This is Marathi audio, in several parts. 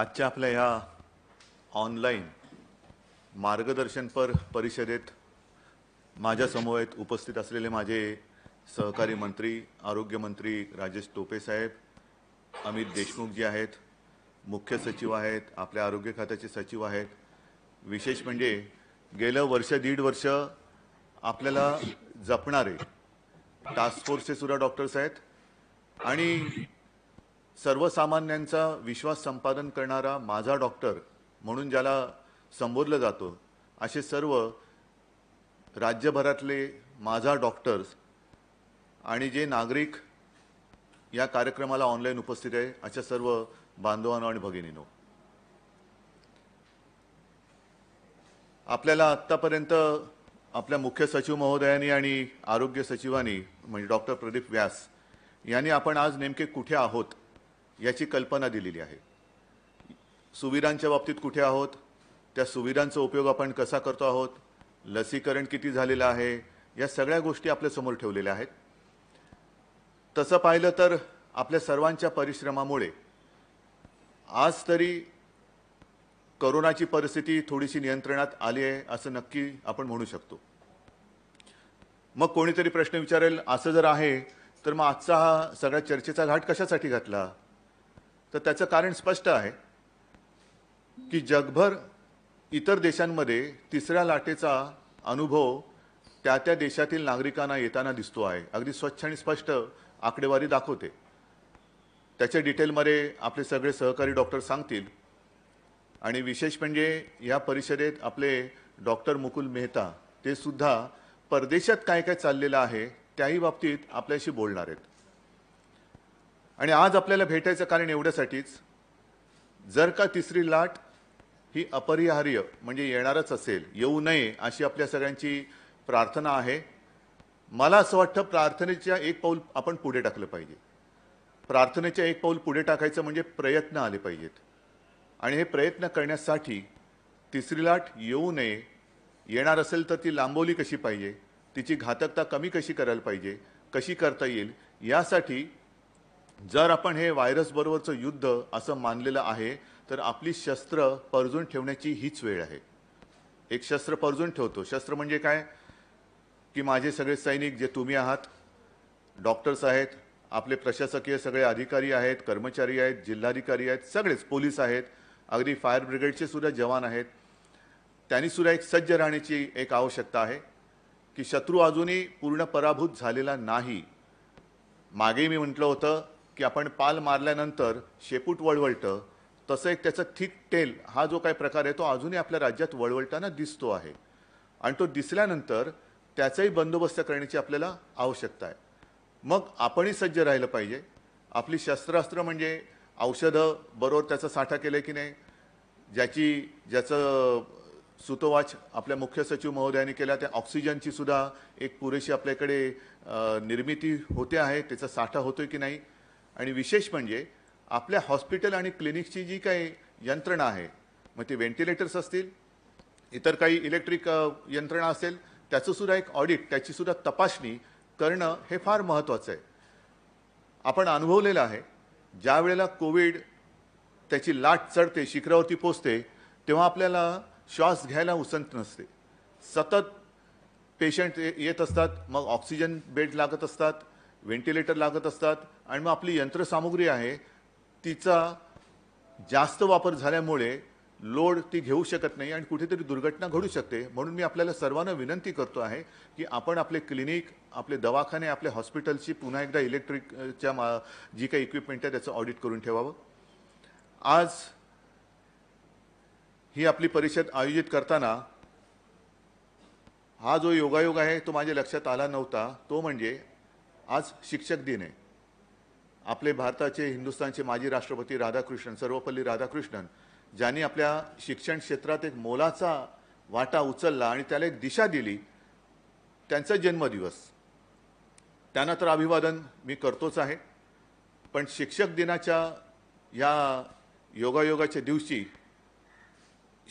आजच्या आपल्या ह्या ऑनलाईन मार्गदर्शनपर परिषदेत माझ्यासमवेत उपस्थित असलेले माझे सहकारी मंत्री आरोग्यमंत्री राजेश टोपे साहेब अमित देशमुख जी आहेत मुख्य सचिव आहेत आपल्या आरोग्य खात्याचे सचिव आहेत विशेष म्हणजे गेलं वर्ष दीड वर्ष आपल्याला जपणारे टास्क फोर्सचे सुद्धा डॉक्टर्स आहेत आणि सर्वसामान्यांचा विश्वास संपादन करणारा माझा डॉक्टर म्हणून ज्याला संबोधलं जातो असे सर्व राज्यभरातले माझा डॉक्टर्स आणि जे नागरिक या कार्यक्रमाला ऑनलाईन उपस्थित आहे अशा सर्व बांधवांनो आणि भगिनीनो आपल्याला आत्तापर्यंत आपल्या मुख्य सचिव महोदयांनी आणि आरोग्य सचिवांनी म्हणजे डॉक्टर प्रदीप व्यास यांनी आपण आज नेमके कुठे आहोत याची कल्पना दिलेली आहे सुविधांच्या बाबतीत कुठे आहोत त्या सुविधांचा उपयोग आपण कसा करतो आहोत लसीकरण किती झालेलं आहे या सगळ्या गोष्टी आपल्यासमोर ठेवलेल्या आहेत तसं पाहिलं तर आपल्या सर्वांच्या परिश्रमामुळे आज तरी करोनाची परिस्थिती थोडीशी नियंत्रणात आली आहे असं नक्की आपण म्हणू शकतो मग कोणीतरी प्रश्न विचारेल असं जर आहे तर मग आजचा हा सगळ्या चर्चेचा घाट कशासाठी घातला तर त्याचं कारण स्पष्ट आहे की जगभर इतर देशांमध्ये तिसऱ्या लाटेचा अनुभव त्या त्या देशातील नागरिकांना येताना दिसतो आहे अगदी स्वच्छ आणि स्पष्ट आकडेवारी दाखवते त्याच्या डिटेलमध्ये आपले सगळे सहकारी डॉक्टर सांगतील आणि विशेष म्हणजे या परिषदेत आपले डॉक्टर मुकुल मेहता ते सुद्धा परदेशात काय काय चाललेलं आहे त्याही बाबतीत आपल्याशी बोलणार आहेत आणि आज आपल्याला भेटायचं कारण एवढ्यासाठीच जर का तिसरी लाट ही अपरिहार्य म्हणजे येणारच असेल येऊ नये अशी आपल्या सगळ्यांची प्रार्थना आहे मला असं वाटतं प्रार्थनेच्या एक पाऊल आपण पुढे टाकलं पाहिजे प्रार्थनेच्या एक पाऊल पुढे टाकायचं म्हणजे प्रयत्न आले पाहिजेत आणि हे प्रयत्न करण्यासाठी तिसरी लाट येऊ नये येणार असेल तर ती लांबवली कशी पाहिजे तिची घातकता कमी कशी करायला पाहिजे कशी करता येईल यासाठी जर आपण हे बरोबरचं युद्ध असं मानलेलं आहे तर आपली शस्त्र परजून ठेवण्याची हीच वेळ आहे एक शस्त्र परजून ठेवतो शस्त्र म्हणजे काय की माझे सगळे सैनिक जे तुम्ही आहात डॉक्टर्स आहेत आपले प्रशासकीय सगळे अधिकारी आहेत कर्मचारी आहेत जिल्हाधिकारी आहेत सगळेच पोलीस आहेत अगदी फायर ब्रिगेडचे सुद्धा जवान आहेत सुद्धा एक सज्ज राहण्याची एक आवश्यकता आहे की शत्रू अजूनही पूर्ण पराभूत झालेला नाही मागे मी म्हटलं होतं की आपण पाल मारल्यानंतर शेपूट वळवळतं तसं एक त्याचा थिक टेल हा जो काही प्रकार आहे तो अजूनही आपल्या राज्यात वळवळताना दिसतो आहे आणि तो दिसल्यानंतर त्याचाही बंदोबस्त करण्याची आपल्याला आवश्यकता आहे मग आपणही सज्ज राहिलं पाहिजे आपली शस्त्रास्त्र म्हणजे औषधं बरोबर त्याचा साठा केलं की नाही ज्याची ज्याचं सुतोवाच आपल्या मुख्य सचिव महोदयांनी केला त्या ऑक्सिजनची सुद्धा एक पुरेशी आपल्याकडे निर्मिती होते आहे त्याचा साठा होतोय की नाही आणि विशेष म्हणजे आपल्या हॉस्पिटल आणि क्लिनिकची जी काही यंत्रणा आहे मग ते व्हेंटिलेटर्स असतील इतर काही इलेक्ट्रिक यंत्रणा असेल त्याचंसुद्धा एक ऑडिट त्याचीसुद्धा तपासणी करणं हे फार महत्त्वाचं आहे आपण अनुभवलेलं आहे ज्या वेळेला कोविड त्याची लाट चढते शिखरावरती पोचते तेव्हा आपल्याला श्वास घ्यायला उसंत नसते सतत पेशंट येत असतात मग ऑक्सिजन बेड लागत असतात व्हेंटिलेटर लागत असतात आणि मग आपली यंत्रसामुग्री आहे तिचा जास्त वापर झाल्यामुळे लोड ती घेऊ शकत नाही आणि कुठेतरी दुर्घटना घडू शकते म्हणून मी आपल्याला सर्वांना विनंती करतो आहे की आपण आपले क्लिनिक आपले दवाखाने आपले हॉस्पिटलची पुन्हा एकदा इलेक्ट्रिकच्या मा जी काही इक्विपमेंट आहे त्याचं ऑडिट करून ठेवावं आज ही आपली परिषद आयोजित करताना हा जो योगायोग आहे तो माझ्या लक्षात आला नव्हता तो म्हणजे आज शिक्षक दिन आहे आपले भारताचे हिंदुस्थानचे माजी राष्ट्रपती राधाकृष्णन सर्वपल्ली राधाकृष्णन ज्यांनी आपल्या शिक्षण क्षेत्रात एक मोलाचा वाटा उचलला आणि त्याला एक दिशा दिली त्यांचा जन्मदिवस त्यांना तर अभिवादन मी करतोच आहे पण शिक्षक दिनाच्या या योगायोगाच्या दिवशी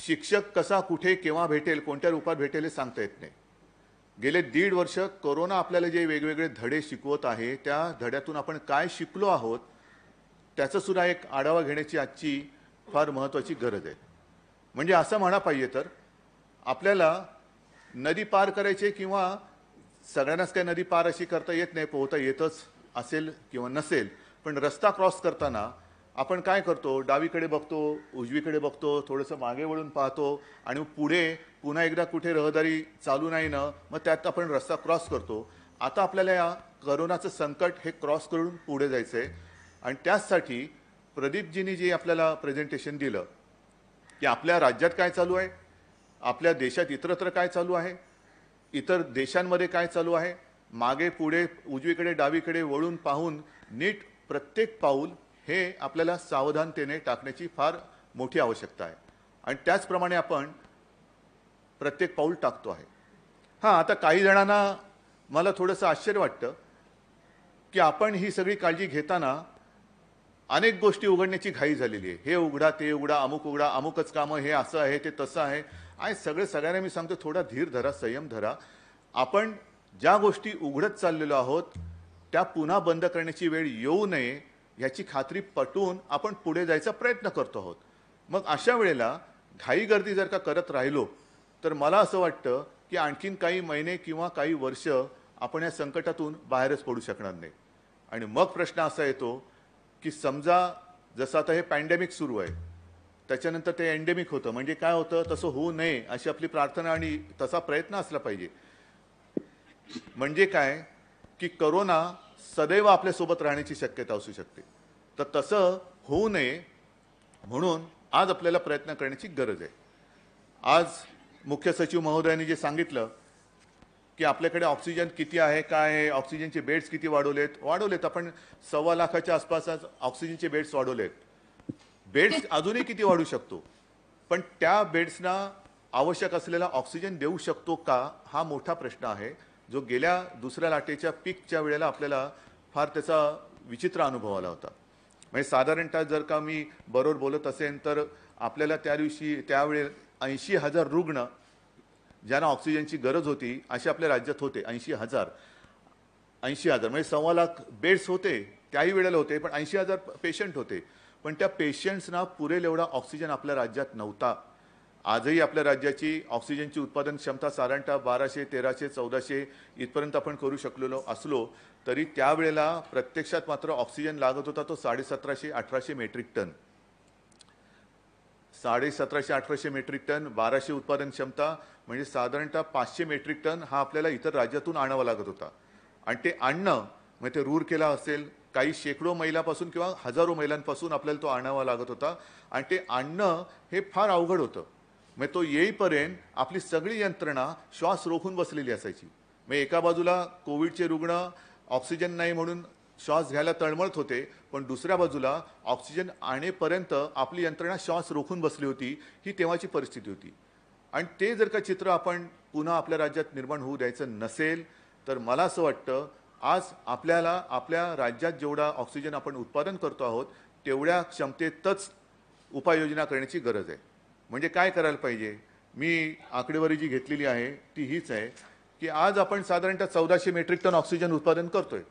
शिक्षक कसा कुठे केव्हा भेटेल कोणत्या रूपात भेटेल हे सांगता येत नाही गेले दीड वर्ष कोरोना आपल्याला जे वेगवेगळे धडे शिकवत आहे त्या धड्यातून आपण काय शिकलो आहोत त्याचंसुद्धा एक आढावा घेण्याची आजची फार महत्त्वाची गरज आहे म्हणजे असं म्हणा पाहिजे तर आपल्याला नदी पार करायचे किंवा सगळ्यांनाच काय नदी पार अशी करता येत नाही पोहता येतच असेल किंवा नसेल पण रस्ता क्रॉस करताना आपण काय करतो डावीकडे बघतो उजवीकडे बघतो थोडंसं मागे वळून पाहतो आणि पुढे पुन्हा एकदा कुठे रहदारी चालू नाही ना मग त्यात आपण रस्ता क्रॉस करतो आता आपल्याला या करोनाचं संकट हे क्रॉस करून पुढे जायचं आहे आणि त्याचसाठी प्रदीपजींनी जे आपल्याला प्रेझेंटेशन दिलं की आपल्या राज्यात काय चालू आहे आपल्या देशात इतरत्र काय चालू आहे इतर देशांमध्ये काय चालू आहे मागे पुढे उजवीकडे डावीकडे वळून पाहून नीट प्रत्येक पाऊल हे आपल्याला सावधानतेने टाकण्याची फार मोठी आवश्यकता आहे आणि त्याचप्रमाणे आपण प्रत्येक पाऊल टाकतो आहे हां आता काही जणांना मला थोडंसं आश्चर्य वाटतं की आपण ही सगळी काळजी घेताना अनेक गोष्टी उघडण्याची घाई झालेली आहे हे उघडा ते उघडा अमुक उघडा अमुकच कामं हे असं आहे ते तसं आहे आणि सगळं सगळ्यांना मी सांगतो थोडा धीर धरा संयम धरा आपण ज्या गोष्टी उघडत चाललेलो आहोत त्या पुन्हा बंद करण्याची वेळ येऊ नये याची खात्री पटवून आपण पुढे जायचा प्रयत्न करतो आहोत मग अशा वेळेला घाई गर्दी जर का करत राहिलो तर मला असं वाटतं की आणखीन काही महिने किंवा काही वर्ष आपण या संकटातून बाहेरच पडू शकणार नाही आणि मग प्रश्न असा येतो की समजा जसं आता हे पॅन्डेमिक सुरू आहे त्याच्यानंतर ते एन्डेमिक होतं म्हणजे काय होतं तसं होऊ नये अशी आपली प्रार्थना आणि तसा प्रयत्न असला पाहिजे म्हणजे काय की करोना सदैव आपल्यासोबत राहण्याची शक्यता असू शकते तर तसं होऊ नये म्हणून आज आपल्याला प्रयत्न करण्याची गरज आहे आज मुख्य सचिव महोदयांनी जे सांगितलं की आपल्याकडे ऑक्सिजन किती आहे काय आहे ऑक्सिजनचे बेड्स किती वाढवलेत वाढवलेत आपण सव्वा लाखाच्या आसपास आज ऑक्सिजनचे बेड्स वाढवलेत बेड्स अजूनही किती वाढू शकतो पण त्या बेड्सना आवश्यक असलेला ऑक्सिजन देऊ शकतो का हा मोठा प्रश्न आहे जो गेल्या दुसऱ्या लाटेच्या पीकच्या वेळेला आपल्याला फार त्याचा विचित्र अनुभव आला होता म्हणजे साधारणतः जर का मी बरोबर बोलत असेन तर आपल्याला त्या दिवशी त्यावेळे ऐंशी हजार रुग्ण ज्यांना ऑक्सिजनची गरज होती असे आपल्या राज्यात होते ऐंशी हजार ऐंशी हजार म्हणजे सव्वा लाख बेड्स होते त्याही वेळेला होते पण ऐंशी हजार पेशंट होते पण त्या पेशंट्सना पुरेल एवढा ऑक्सिजन आपल्या राज्यात नव्हता आजही आपल्या राज्याची ऑक्सिजनची उत्पादन क्षमता साधारणतः बाराशे तेराशे चौदाशे इथपर्यंत आपण करू शकलेलो असलो तरी त्यावेळेला प्रत्यक्षात मात्र ऑक्सिजन लागत होता तो साडेसतराशे अठराशे मेट्रिक टन साडेसतराशे अठराशे मेट्रिक टन बाराशे उत्पादन क्षमता म्हणजे साधारणतः पाचशे मेट्रिक टन हा आपल्याला इतर राज्यातून आणावा लागत होता आणि ते आणणं म्हणजे ते केला असेल काही शेकडो महिलापासून किंवा हजारो महिलांपासून आपल्याला तो आणावा लागत होता आणि ते आणणं हे फार अवघड होतं मग तो येईपर्यंत आपली सगळी यंत्रणा श्वास रोखून बसलेली असायची मग एका बाजूला कोविडचे रुग्ण ऑक्सिजन नाही म्हणून श्वास घ्यायला तळमळत होते पण दुसऱ्या बाजूला ऑक्सिजन आणेपर्यंत आपली यंत्रणा श्वास रोखून बसली होती ही तेव्हाची परिस्थिती होती आणि ते जर का चित्र आपण पुन्हा आपल्या राज्यात निर्माण होऊ द्यायचं नसेल तर मला असं वाटतं आज आपल्याला आपल्या राज्यात जेवढा ऑक्सिजन आपण उत्पादन करतो आहोत तेवढ्या क्षमतेतच उपाययोजना करण्याची गरज आहे म्हणजे काय करायला पाहिजे मी आकडेवारी जी घेतलेली आहे ती हीच आहे की आज आपण साधारणतः चौदाशे मेट्रिक टन ऑक्सिजन उत्पादन करतो आहे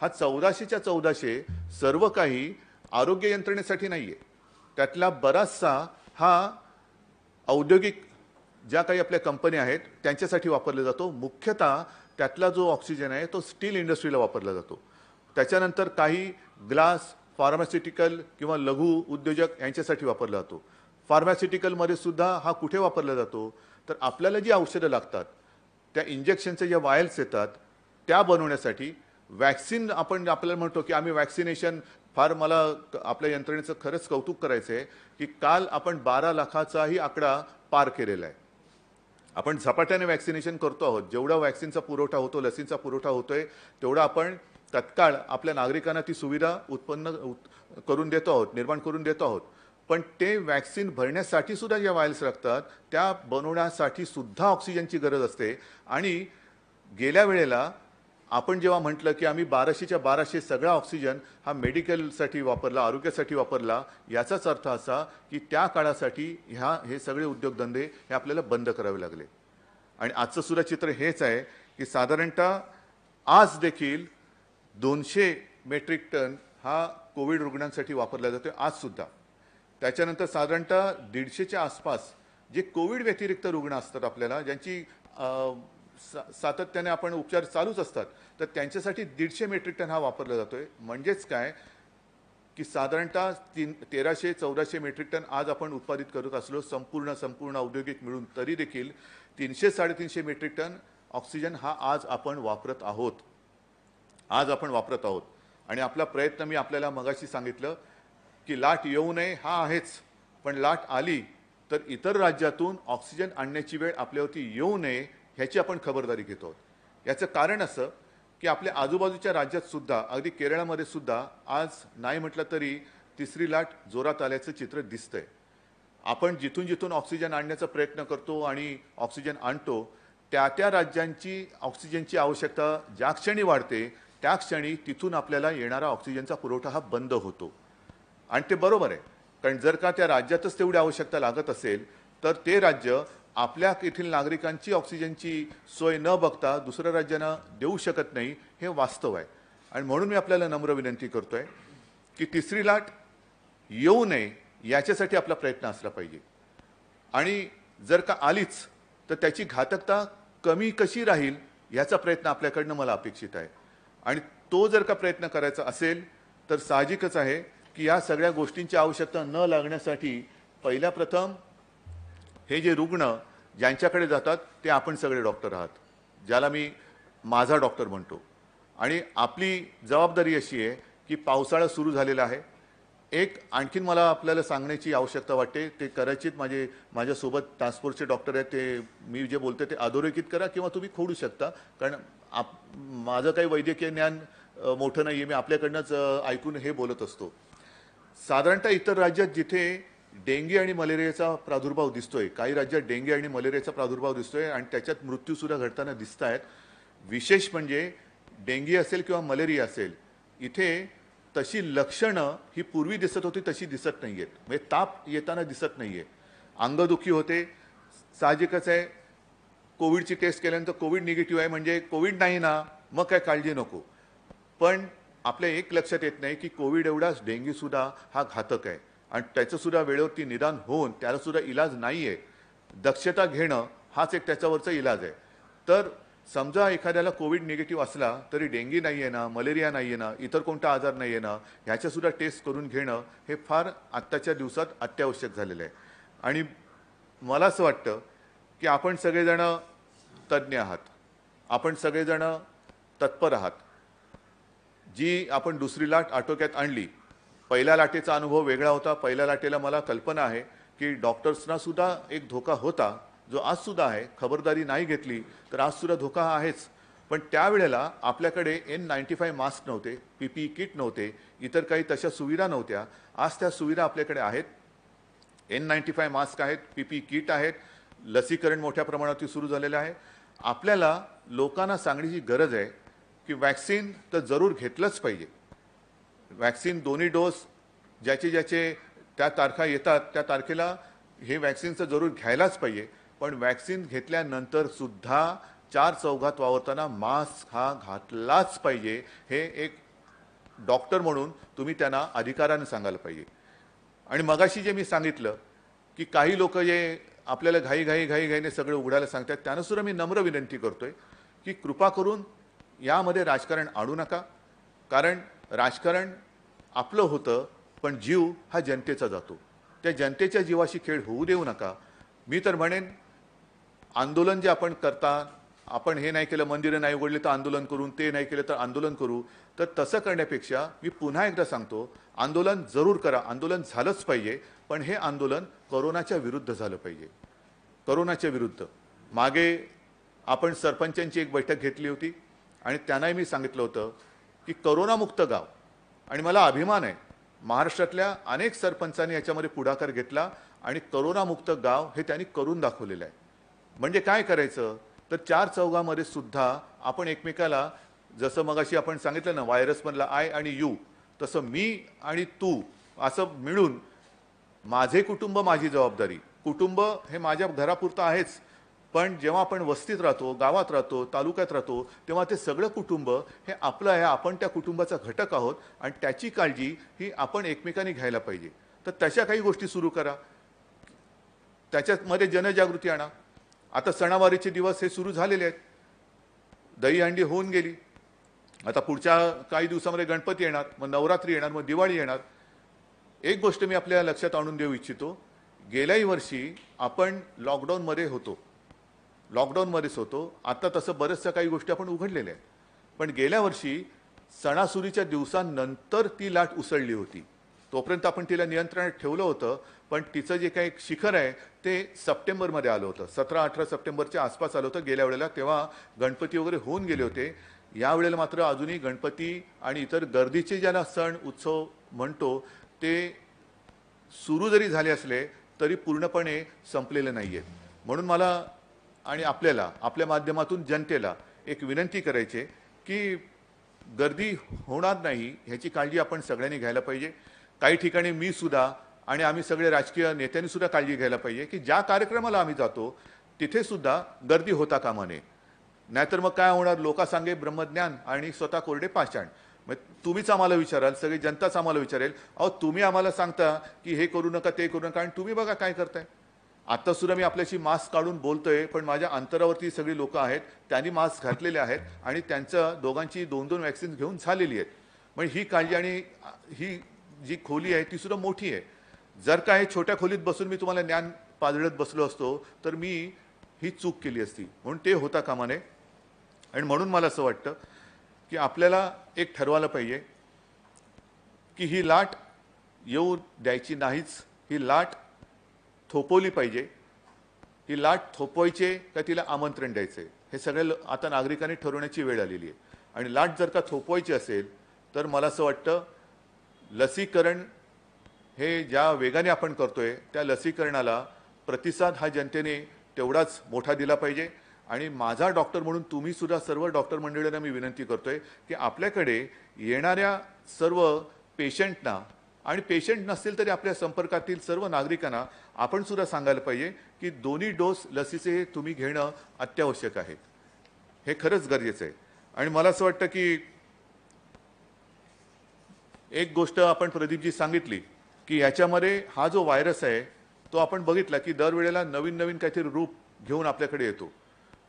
हा चौदाशेच्या चौदाशे सर्व काही आरोग्य यंत्रणेसाठी नाही आहे त्यातला बराचसा हा औद्योगिक ज्या काही आपल्या कंपन्या आहेत त्यांच्यासाठी वापरला जातो मुख्यतः त्यातला जो ऑक्सिजन आहे तो स्टील इंडस्ट्रीला वापरला जातो त्याच्यानंतर काही ग्लास फार्मास्युटिकल किंवा लघु उद्योजक यांच्यासाठी वापरला जातो फार्मास्युटिकलमध्ये सुद्धा हा कुठे वापरला जातो तर आपल्याला जी औषधं लागतात त्या इंजेक्शनचे ज्या वायल्स येतात त्या बनवण्यासाठी वॅक्सिन आपण आपल्याला म्हणतो की आम्ही वॅक्सिनेशन फार मला आपल्या यंत्रणेचं खरंच कौतुक करायचं आहे की काल आपण बारा लाखाचाही आकडा पार केलेला आहे आपण झपाट्याने वॅक्सिनेशन करतो आहोत जेवढा वॅक्सिनचा पुरवठा होतो लसींचा पुरवठा होतोय तेवढा आपण तत्काळ आपल्या नागरिकांना ती सुविधा उत्पन्न करून देतो आहोत निर्माण करून देतो आहोत पण ते वॅक्सिन भरण्यासाठी सुद्धा ज्या व्हायल्स लागतात त्या बनवण्यासाठी सुद्धा ऑक्सिजनची गरज असते आणि गेल्या वेळेला आपण जेव्हा म्हटलं की आम्ही बाराशेच्या बाराशे सगळा ऑक्सिजन हा मेडिकलसाठी वापरला आरोग्यासाठी वापरला याचाच अर्थ असा की त्या काळासाठी ह्या हे सगळे उद्योगधंदे हे आपल्याला बंद करावे लागले आणि आजचं सुद्धा चित्र हेच आहे की साधारणतः आज देखील दोनशे मेट्रिक टन हा कोविड रुग्णांसाठी वापरला जातो आजसुद्धा त्याच्यानंतर साधारणतः दीडशेच्या आसपास जे कोविड व्यतिरिक्त रुग्ण असतात आपल्याला ज्यांची सातत्याने आपण उपचार चालूच असतात तर त्यांच्यासाठी दीडशे मेट्रिक टन हा वापरला जातोय म्हणजेच काय की साधारणतः तीन तेराशे चौदाशे मेट्रिक टन आज आपण उत्पादित करत असलो संपूर्ण संपूर्ण औद्योगिक मिळून तरी देखील तीनशे साडेतीनशे मेट्रिक टन ऑक्सिजन हा आज आपण वापरत आहोत आज आपण वापरत आहोत आणि आपला प्रयत्न मी आपल्याला मगाशी सांगितलं की लाट येऊ नये हा आहेच पण लाट आली तर इतर राज्यातून ऑक्सिजन आणण्याची वेळ आपल्यावरती येऊ नये ह्याची आपण खबरदारी घेतो याचं कारण असं की आपल्या आजूबाजूच्या राज्यात सुद्धा अगदी केरळामध्ये सुद्धा आज नाही म्हटलं तरी तिसरी लाट जोरात आल्याचं चित्र दिसतंय आपण जिथून जिथून ऑक्सिजन आणण्याचा प्रयत्न करतो आणि ऑक्सिजन आणतो त्या त्या राज्यांची ऑक्सिजनची आवश्यकता ज्या क्षणी वाढते त्या क्षणी तिथून आपल्याला येणारा ऑक्सिजनचा पुरवठा हा बंद होतो आणि ते बरोबर आहे कारण जर का त्या राज्यातच तेवढी आवश्यकता लागत असेल तर ते राज्य आपल्या येथील नागरिकांची ऑक्सिजनची सोय न बघता दुसऱ्या राज्यांना देऊ शकत नाही हे वास्तव आहे आणि म्हणून मी आपल्याला नम्र विनंती करतो आहे की तिसरी लाट येऊ नये याच्यासाठी आपला प्रयत्न असला पाहिजे आणि जर का आलीच तर त्याची घातकता कमी कशी राहील याचा प्रयत्न आपल्याकडनं मला अपेक्षित आहे आणि तो जर का प्रयत्न करायचा असेल तर साहजिकच आहे की या सगळ्या गोष्टींची आवश्यकता न लागण्यासाठी पहिल्या प्रथम हे जे रुग्ण ज्यांच्याकडे जातात ते आपण सगळे डॉक्टर आहात ज्याला मी माझा डॉक्टर म्हणतो आणि आपली जबाबदारी अशी आहे की पावसाळा सुरू झालेला आहे एक आणखीन मला आपल्याला सांगण्याची आवश्यकता वाटते ते कदाचित माझे माझ्यासोबत ट्रान्सपोर्टचे डॉक्टर आहेत ते मी जे बोलते ते अधोरेखित करा किंवा तुम्ही खोडू शकता कारण आप माझं काही वैद्यकीय ज्ञान मोठं नाही आहे मी आपल्याकडनंच ऐकून हे बोलत असतो साधारणतः इतर राज्यात जिथे डेंग्यू आणि मलेरियाचा प्रादुर्भाव दिसतोय काही राज्यात डेंग्यू आणि मलेरियाचा प्रादुर्भाव दिसतोय आणि त्याच्यात मृत्यूसुद्धा घडताना दिसत आहेत विशेष म्हणजे डेंग्यू असेल किंवा मलेरिया असेल इथे तशी लक्षणं ही पूर्वी दिसत होती तशी दिसत नाही आहेत म्हणजे ताप येताना दिसत नाही आहे अंगदुखी होते साहजिकच आहे कोविडची टेस्ट केल्यानंतर कोविड निगेटिव्ह आहे म्हणजे कोविड नाही ना मग काय काळजी नको पण आपल्या एक लक्षात येत नाही की कोविड एवढाच डेंग्यूसुद्धा हा घातक आहे आणि त्याचंसुद्धा वेळेवरती निदान होऊन त्यालासुद्धा इलाज नाही आहे दक्षता घेणं हाच एक त्याच्यावरचा इलाज आहे तर समजा एखाद्याला कोविड निगेटिव्ह असला तरी डेंगी नाही आहे ना मलेरिया नाही आहे ना इतर कोणता आजार नाही आहे ना ह्याच्यासुद्धा टेस्ट करून घेणं हे फार आत्ताच्या दिवसात अत्यावश्यक झालेलं आहे आणि मला असं वाटतं की आपण सगळेजणं तज्ज्ञ आहात आपण सगळेजणं तत्पर आहात जी आपण दुसरी लाट आटोक्यात आणली पहिल्या लाटेचा अनुभव वेगळा होता पहिल्या लाटेला मला कल्पना आहे की डॉक्टर्सनासुद्धा एक धोका होता जो आजसुद्धा आहे खबरदारी नाही घेतली तर आजसुद्धा धोका आहेच पण त्यावेळेला आपल्याकडे एन नाईन्टी फाय मास्क नव्हते पी पी किट नव्हते इतर काही तशा सुविधा नव्हत्या आज त्या सुविधा आपल्याकडे आहेत एन नाईन्टी फाय मास्क आहेत पी पी किट आहेत लसीकरण मोठ्या प्रमाणात सुरू झालेलं आहे आपल्याला लोकांना सांगण्याची गरज आहे की वॅक्सिन तर जरूर घेतलंच पाहिजे वॅक्सिन दोन्ही डोस ज्याचे ज्याचे त्या तारखा येतात त्या तारखेला हे वॅक्सिनचं जरूर घ्यायलाच पाहिजे पण वॅक्सिन घेतल्यानंतरसुद्धा चार चौघात वावरताना मास्क हा घातलाच पाहिजे हे एक डॉक्टर म्हणून तुम्ही त्यांना अधिकाराने सांगायला पाहिजे आणि मगाशी जे मी सांगितलं की काही लोक जे आपल्याला घाई घाई घाई घाईने सगळं उघडायला सांगतात त्यांनासुद्धा मी नम्र विनंती करतो आहे की कृपा करून यामध्ये राजकारण आणू नका कारण राजकारण आपलं होतं पण जीव हा जनतेचा जातो त्या जनतेच्या जीवाशी खेळ होऊ देऊ नका मी तर म्हणेन आंदोलन जे आपण करता आपण हे नाही केलं मंदिरं नाही उघडली तर आंदोलन करून ते नाही केलं तर आंदोलन करू तर तसं करण्यापेक्षा मी पुन्हा एकदा सांगतो आंदोलन जरूर करा आंदोलन झालंच पाहिजे पण हे आंदोलन करोनाच्या विरुद्ध झालं पाहिजे करोनाच्या विरुद्ध मागे आपण सरपंचांची एक बैठक घेतली होती आणि त्यांनाही मी सांगितलं होतं की करोनामुक्त गाव आणि मला अभिमान आहे महाराष्ट्रातल्या अनेक सरपंचांनी याच्यामध्ये पुढाकार घेतला आणि करोनामुक्त गाव हे त्यांनी करून दाखवलेलं आहे म्हणजे काय करायचं तर चार चौघामध्ये सुद्धा आपण एकमेकाला जसं मगाशी आपण सांगितलं ना व्हायरस म्हणला आय आणि यू तसं मी आणि तू असं मिळून माझे कुटुंब माझी जबाबदारी कुटुंब हे माझ्या घरापुरतं आहेच पण जेव्हा आपण वस्तीत राहतो गावात राहतो तालुक्यात राहतो तेव्हा ते सगळं कुटुंब हे आपलं आहे आपण त्या कुटुंबाचा घटक आहोत आणि त्याची काळजी ही आपण एकमेकांनी घ्यायला पाहिजे तर तशा काही गोष्टी सुरू करा त्याच्यामध्ये जनजागृती आणा आता सणावारीचे दिवस हे सुरू झालेले आहेत दहीहंडी होऊन गेली आता पुढच्या काही दिवसामध्ये गणपती येणार मग नवरात्री येणार मग दिवाळी येणार एक गोष्ट मी आपल्या लक्षात आणून देऊ इच्छितो गेल्याही वर्षी आपण लॉकडाऊनमध्ये होतो लॉकडाऊनमध्येच होतो आता तसं बऱ्याचशा काही गोष्टी आपण उघडलेल्या आहेत पण गेल्या वर्षी सणासुरीच्या दिवसांनंतर ती लाट उसळली होती तोपर्यंत आपण तिला नियंत्रणात ठेवलं होतं पण तिचं जे काही शिखर आहे ते सप्टेंबरमध्ये आलं होतं सतरा अठरा सप्टेंबरच्या आसपास आलं होतं गेल्या वेळेला तेव्हा गणपती वगैरे होऊन गेले होते यावेळेला मात्र अजूनही गणपती आणि इतर गर्दीचे ज्याला सण उत्सव म्हणतो ते सुरू जरी झाले असले तरी पूर्णपणे संपलेले नाही आहेत म्हणून मला आणि आपल्याला आपल्या माध्यमातून जनतेला एक विनंती करायची की गर्दी होणार नाही ह्याची काळजी आपण सगळ्यांनी घ्यायला पाहिजे काही ठिकाणी मी सुद्धा आणि आम्ही सगळे राजकीय नेत्यांनी सुद्धा काळजी घ्यायला पाहिजे की ज्या कार्यक्रमाला आम्ही जातो तिथे सुद्धा गर्दी होता कामा नये नाहीतर मग काय होणार लोका सांगे ब्रह्मज्ञान आणि स्वतः कोरडे पाषाण मग तुम्हीच आम्हाला विचाराल सगळी जनताच आम्हाला विचारेल अहो तुम्ही आम्हाला सांगता की हे करू नका ते करू नका आणि तुम्ही बघा काय करताय आत्तासुद्धा मी आपल्याशी मास्क काढून बोलतोय पण माझ्या अंतरावरती सगळी लोकं आहेत त्यांनी मास्क घातलेले आहेत आणि त्यांचं दोघांची दोन दोन वॅक्सिन घेऊन झालेली आहेत म्हणजे ही काळजी आणि ही जी खोली आहे ती सुद्धा मोठी आहे जर का हे छोट्या खोलीत बसून मी तुम्हाला ज्ञान पाजळत बसलो असतो तर मी ही चूक केली असती म्हणून ते होता कामा नये आणि म्हणून मला असं वाटतं की आपल्याला एक ठरवायला पाहिजे की ही लाट येऊ द्यायची नाहीच ही लाट थोपवली पाहिजे ती लाट थोपवायचे का तिला आमंत्रण द्यायचं आहे हे सगळे आता नागरिकांनी ठरवण्याची वेळ आलेली आहे आणि लाट जर का थोपवायची असेल तर मला असं वाटतं लसीकरण हे ज्या वेगाने आपण करतोय त्या लसीकरणाला प्रतिसाद हा जनतेने तेवढाच मोठा दिला पाहिजे आणि माझा डॉक्टर म्हणून तुम्हीसुद्धा सर्व डॉक्टर मंडळींना मी विनंती करतोय की आपल्याकडे येणाऱ्या सर्व पेशंटना आणि पेशंट नसतील तरी आपल्या संपर्कातील सर्व नागरिकांना आपण सुद्धा सांगायला पाहिजे की दोन्ही डोस लसीचे तुम्ही घेणं अत्यावश्यक आहे हे खरंच गरजेचं आहे आणि मला असं वाटतं की एक गोष्ट आपण प्रदीपजी सांगितली की याच्यामध्ये हा जो व्हायरस आहे तो आपण बघितला की दरवेळेला नवीन नवीन काहीतरी रूप घेऊन आपल्याकडे येतो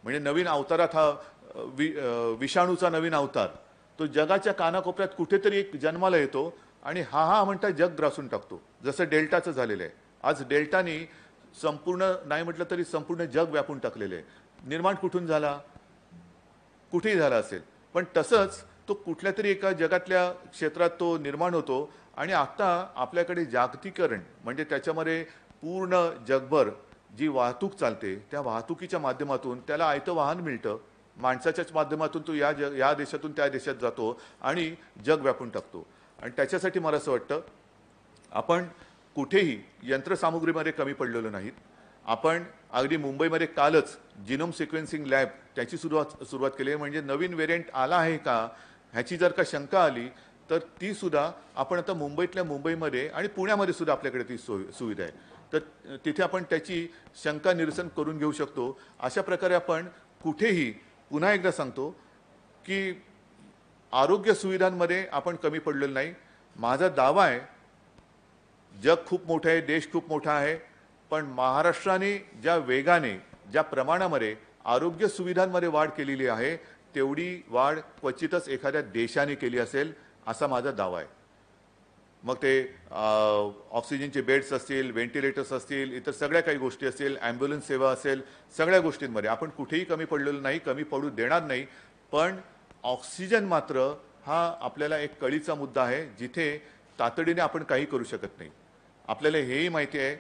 म्हणजे नवीन अवतारात हा वि विषाणूचा नवीन अवतार तो जगाच्या कानाकोपऱ्यात कुठेतरी एक जन्माला येतो आणि हा हा म्हणता जग ग्रासून टाकतो जसं डेल्टाचं झालेलं आहे आज डेल्टाने संपूर्ण नाही म्हटलं तरी संपूर्ण जग व्यापून टाकलेलं आहे निर्माण कुठून झाला कुठेही झाला असेल पण तसंच तो कुठल्या तरी एका जगातल्या क्षेत्रात तो निर्माण होतो आणि आत्ता आपल्याकडे जागतिकरण म्हणजे त्याच्यामध्ये पूर्ण जगभर जी वाहतूक चालते त्या वाहतुकीच्या माध्यमातून त्याला आयतं वाहन मिळतं माणसाच्याच माध्यमातून तो या जग या देशातून त्या देशात जातो आणि जग व्यापून टाकतो आणि त्याच्यासाठी मला असं वाटतं आपण कुठेही यंत्रसामुग्रीमध्ये कमी पडलेलो नाहीत आपण अगदी मुंबईमध्ये कालच जिनोम सिक्वेन्सिंग लॅब त्याची सुरुवात सुरुवात केली आहे म्हणजे नवीन वेरियंट आला आहे का ह्याची जर का शंका आली तर तीसुद्धा आपण आता मुंबईतल्या मुंबईमध्ये आणि पुण्यामध्ये सुद्धा आपल्याकडे ती सुविधा आहे तर तिथे आपण त्याची शंका निरसन करून घेऊ शकतो अशा प्रकारे आपण कुठेही पुन्हा एकदा सांगतो की आरोग्य सुविधांमध्ये आपण कमी पडलेलो नाही माझा दावा आहे जग खूप मोठं आहे देश खूप मोठा आहे पण महाराष्ट्राने ज्या वेगाने ज्या प्रमाणामध्ये आरोग्य सुविधांमध्ये वाढ केलेली आहे तेवढी वाढ क्वचितच एखाद्या देशाने केली असेल असा माझा दावा आहे मग ते ऑक्सिजनचे बेड्स असतील व्हेंटिलेटर्स असतील इतर सगळ्या काही गोष्टी असतील ॲम्ब्युलन्स सेवा असेल सगळ्या गोष्टींमध्ये आपण कुठेही कमी पडलेलो नाही कमी पडू देणार नाही पण ऑक्सिजन मात्र हा आपल्याला एक कळीचा मुद्दा आहे जिथे तातडीने आपण काही करू शकत नाही आपल्याला हेही माहिती आहे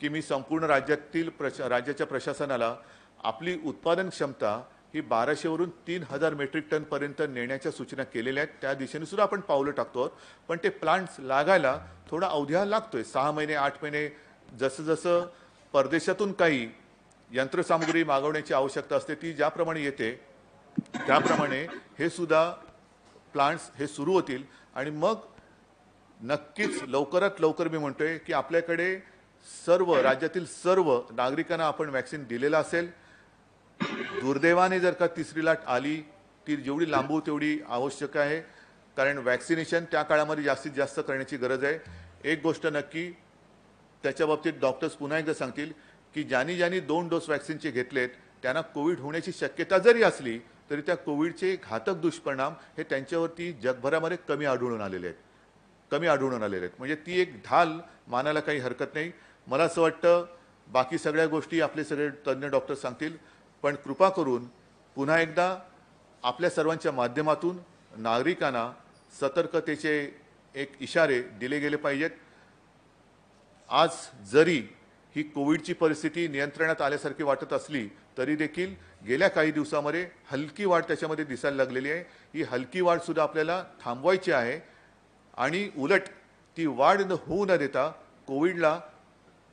की मी संपूर्ण राज्यातील प्रश राज्याच्या प्रशासनाला आपली उत्पादन क्षमता ही बाराशेवरून तीन हजार मेट्रिक टनपर्यंत नेण्याच्या सूचना केलेल्या आहेत त्या दिशेने सुद्धा आपण पावलं टाकतो आहोत पण ते प्लांट्स लागायला थोडा अवध्या लागतो आहे सहा महिने आठ महिने जसंजसं परदेशातून काही यंत्रसामुग्री मागवण्याची आवश्यकता असते ती ज्याप्रमाणे येते त्याप्रमाणे हे सुद्धा प्लांट्स हे सुरू होतील आणि मग नक्कीच लवकरात लवकर मी म्हणतोय की आपल्याकडे सर्व राज्यातील सर्व नागरिकांना आपण वॅक्सिन दिलेलं असेल दुर्दैवाने जर का तिसरी लाट आली ती जेवढी लांबू तेवढी आवश्यक आहे कारण वॅक्सिनेशन त्या काळामध्ये जास्तीत जास्त करण्याची गरज आहे एक गोष्ट नक्की त्याच्या बाबतीत डॉक्टर्स पुन्हा एकदा सांगतील की ज्यांनी ज्यांनी दोन डोस वॅक्सिनचे घेतलेत त्यांना कोविड होण्याची शक्यता जरी असली तरी त्या कोविडचे घातक दुष्परिणाम हे त्यांच्यावरती जगभरामध्ये कमी आढळून आलेले आहेत कमी आढळून आलेले आहेत म्हणजे ती एक ढाल मानायला काही हरकत नाही मला असं वाटतं बाकी सगळ्या गोष्टी आपले सगळे तज्ज्ञ डॉक्टर सांगतील पण कृपा करून पुन्हा एकदा आपल्या सर्वांच्या माध्यमातून नागरिकांना सतर्कतेचे एक इशारे दिले गेले पाहिजेत आज जरी ही कोविडची परिस्थिती नियंत्रणात आल्यासारखी वाटत असली तरी देखील गेल्या काही दिवसामध्ये हलकी वाढ त्याच्यामध्ये दिसायला लागलेली आहे ही हलकी वाढसुद्धा आपल्याला थांबवायची आहे आणि उलट ती वाढ न होऊ न देता कोविडला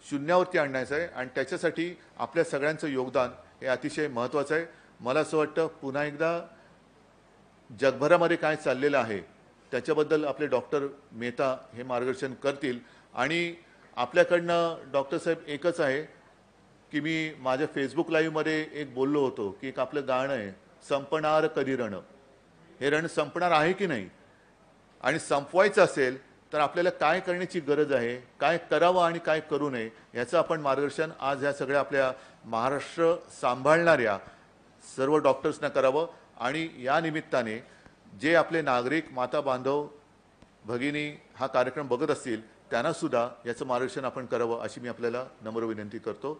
शून्यावरती आणण्याचं आहे आणि त्याच्यासाठी आपल्या सगळ्यांचं योगदान हे अतिशय महत्त्वाचं आहे मला असं वाटतं पुन्हा एकदा जगभरामध्ये काय चाललेलं आहे त्याच्याबद्दल आपले डॉक्टर मेहता हे मार्गदर्शन करतील आणि आपल्याकडनं डॉक्टर साहेब एकच आहे की मी माझ्या फेसबुक लाईव्हमध्ये एक बोललो होतो की एक आपलं गाणं आहे संपणार कधी रण हे रण संपणार आहे की नाही आणि संपवायचं असेल तर आपल्याला काय करण्याची गरज आहे काय करावं आणि काय करू नये याचं आपण मार्गदर्शन आज ह्या सगळ्या आपल्या महाराष्ट्र सांभाळणाऱ्या सर्व डॉक्टर्सना करावं आणि या निमित्ताने जे आपले नागरिक माता बांधव भगिनी हा कार्यक्रम बघत असतील त्यांनासुद्धा याचं मार्गदर्शन आपण करावं अशी मी आपल्याला नम्र विनंती करतो